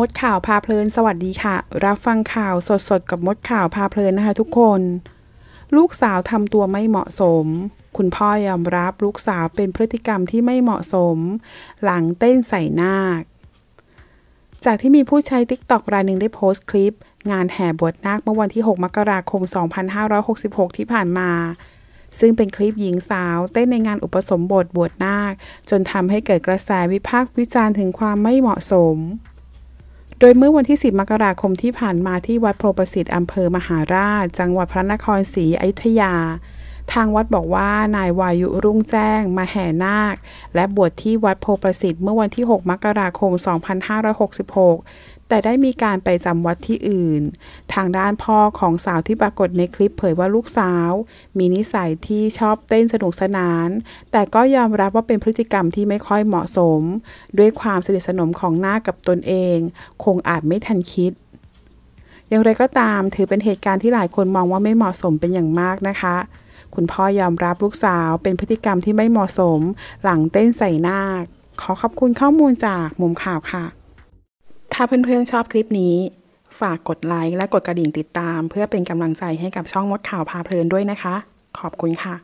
มดข่าวพาเพลินสวัสดีค่ะ รับฟังข่าวสดๆ กับมดข่าวพาเพลินนะคะทุกคน ลูกสาวทำตัวไม่เหมาะสม คุณพ่อยอมรับลูกสาวเป็นพฤติกรรมที่ไม่เหมาะสม หลังเต้นใส่นาค จากที่มีผู้ใช้ TikTok รายหนึ่งได้โพสต์คลิป งานแห่บวชนาคเมื่อวันที่ 6 มกราคม 2566 ที่ผ่านมา ซึ่งเป็นคลิปหญิงสาวเต้นในงานอุปสมบทบวชนาคจนทำให้เกิดกระแสวิพากษ์วิจารณ์ถึงความไม่เหมาะสมโดยเมื่อวันที่ 10 มกราคมที่ผ่านมาที่วัดโพประสิทธิ์อำเภอมหาราช จังหวัดพระนครศรีอยุธยา ทางวัดบอกว่านายวายุรุ่งแจ้งมาแห่นาค และบวชที่วัดโพประสิทธิ์เมื่อวันที่ 6 มกราคม 2566แต่ได้มีการไปจำวัดที่อื่น ทางด้านพ่อของสาวที่ปรากฏในคลิปเผยว่าลูกสาว มีนิสัยที่ชอบเต้นสนุกสนาน แต่ก็ยอมรับว่าเป็นพฤติกรรมที่ไม่ค่อยเหมาะสม ด้วยความสนิทสนมของหน้ากับตนเอง คงอาจไม่ทันคิด อย่างไรก็ตามถือเป็นเหตุการณ์ที่หลายคนมองว่าไม่เหมาะสมเป็นอย่างมากนะคะ คุณพ่อยอมรับลูกสาวเป็นพฤติกรรมที่ไม่เหมาะสม หลังเต้นใส่หน้า ขอขอบคุณข้อมูลจากมุมข่าวค่ะถ้าเพื่อนๆ ชอบคลิปนี้ ฝากกดไลค์และกดกระดิ่งติดตามเพื่อเป็นกำลังใจให้กับช่องมดข่าวพาเพลินด้วยนะคะ ขอบคุณค่ะ